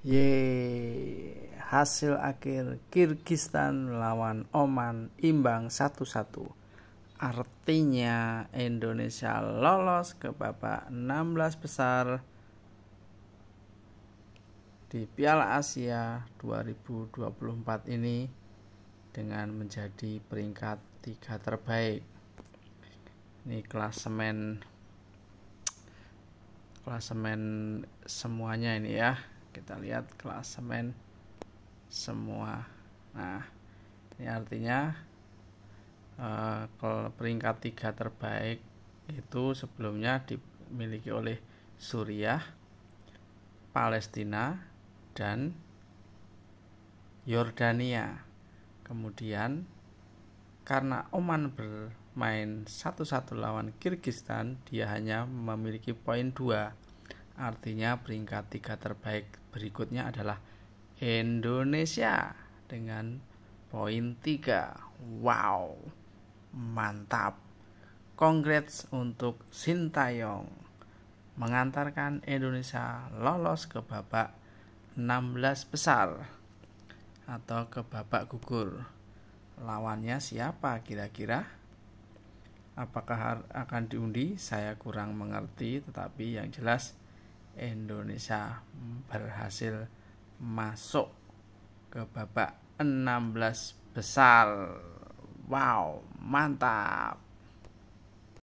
Ye, hasil akhir Kirgistan melawan Oman imbang satu-satu. Artinya Indonesia lolos ke babak 16 besar di Piala Asia 2024 ini dengan menjadi peringkat tiga terbaik. Ini klasemen klasemen semuanya ini ya kita lihat klasemen semua nah ini artinya eh, peringkat tiga terbaik itu sebelumnya dimiliki oleh Suriah Palestina dan Yordania kemudian karena Oman bermain satu-satu lawan Kirgistan dia hanya memiliki poin 2 Artinya peringkat tiga terbaik berikutnya adalah Indonesia dengan poin tiga Wow. Mantap. Congrats untuk Sintayong mengantarkan Indonesia lolos ke babak 16 besar atau ke babak gugur. Lawannya siapa kira-kira? apakah akan diundi saya kurang mengerti tetapi yang jelas Indonesia berhasil masuk ke babak 16 besar. Wow, mantap.